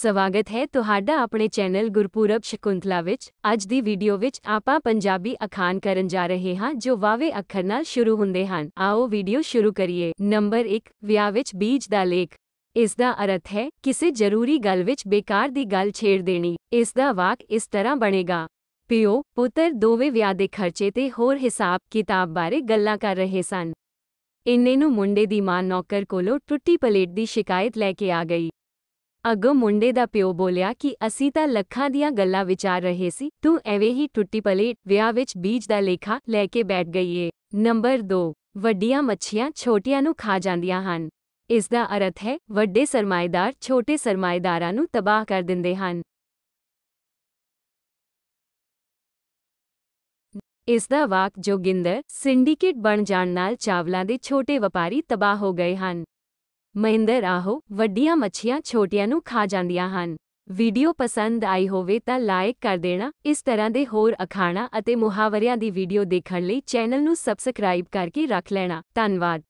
ਸਵਾਗਤ ਹੈ ਤੁਹਾਡਾ ਆਪਣੇ ਚੈਨਲ ਗੁਰਪੂਰਬ ਸ਼ਕੁੰਤਲਾ ਵਿੱਚ ਅੱਜ ਦੀ ਵੀਡੀਓ ਵਿੱਚ ਆਪਾਂ ਪੰਜਾਬੀ ਅਖਾਨ ਕਰਨ ਜਾ ਰਹੇ ਹਾਂ ਜੋ ਵਾਵੇ ਅੱਖਰ ਨਾਲ ਸ਼ੁਰੂ ਹੁੰਦੇ ਹਨ ਆਓ ਵੀਡੀਓ ਸ਼ੁਰੂ ਕਰੀਏ ਨੰਬਰ 1 ਵਿਆਹ ਵਿੱਚ ਬੀਜ ਦਾ ਲੇਖ ਇਸ ਦਾ ਅਰਥ ਹੈ ਕਿਸੇ ਜ਼ਰੂਰੀ ਗੱਲ ਵਿੱਚ ਬੇਕਾਰ ਦੀ ਗੱਲ ਛੇੜ ਦੇਣੀ ਇਸ ਦਾ ਵਾਕ ਇਸ ਤਰ੍ਹਾਂ ਬਣੇਗਾ ਪਿਓ ਪੁੱਤਰ ਦੋਵੇਂ ਵਿਆਹ ਦੇ ਖਰਚੇ ਤੇ ਹੋਰ ਹਿਸਾਬ ਕਿਤਾਬ ਬਾਰੇ ਗੱਲਾਂ ਕਰ ਰਹੇ ਸਨ ਇੰਨੇ ਨੂੰ ਮੁੰਡੇ ਦੀ ਮਾਂ ਨੌਕਰ ਕੋਲੋਂ ਟੁੱਟੀ ਪਲੇਟ ਦੀ ਸ਼ਿਕਾਇਤ ਲੈ ਕੇ ਆ ਗਈ ਅਗੋ ਮੁੰਡੇ ਦਾ ਪਿਓ ਬੋਲਿਆ ਕਿ ਅਸੀਂ ਤਾਂ ਲੱਖਾਂ ਦੀਆਂ ਗੱਲਾਂ ਵਿਚਾਰ ਰਹੇ ਸੀ ਤੂੰ ਐਵੇਂ ਹੀ ਟੁੱਟੀ ਪਲੇਟ ਵਿਆਹ ਵਿੱਚ ਬੀਜ ਦਾ ਲੇਖਾ ਲੈ ਕੇ ਬੈਠ ਗਈ ਏ ਨੰਬਰ 2 ਵੱਡੀਆਂ ਮੱਛੀਆਂ ਛੋਟੀਆਂ ਨੂੰ ਖਾ ਜਾਂਦੀਆਂ ਹਨ ਇਸ ਦਾ ਅਰਥ ਹੈ ਵੱਡੇ ਸਰਮਾਏਦਾਰ ਛੋਟੇ ਸਰਮਾਏਦਾਰਾਂ ਨੂੰ ਤਬਾਹ ਕਰ ਦਿੰਦੇ ਹਨ ਇਸ ਦਾ ਵਾਕ ਜੋਗਿੰਦਰ ਸਿੰਡੀਕੇਟ ਬਣ ਜਾਣ ਨਾਲ ਚਾਵਲਾ ਦੇ ਛੋਟੇ ਵਪਾਰੀ ਤਬਾਹ ਹੋ ਗਏ ਹਨ ਮਹਿੰਦਰ ਆਹੋ ਵੱਡੀਆਂ ਮੱਛੀਆਂ ਛੋਟੀਆਂ ਨੂੰ ਖਾ ਜਾਂਦੀਆਂ ਹਨ ਵੀਡੀਓ ਪਸੰਦ ਆਈ ਹੋਵੇ ਤਾਂ ਲਾਈਕ ਕਰ ਦੇਣਾ ਇਸ ਤਰ੍ਹਾਂ ਦੇ ਹੋਰ ਅਖਾਣਾ ਅਤੇ ਮੁਹਾਵਰਿਆਂ ਦੀ ਵੀਡੀਓ ਦੇਖਣ ਲਈ ਚੈਨਲ ਨੂੰ ਸਬਸਕ੍ਰਾਈਬ ਕਰਕੇ ਰੱਖ ਲੈਣਾ ਧੰਨਵਾਦ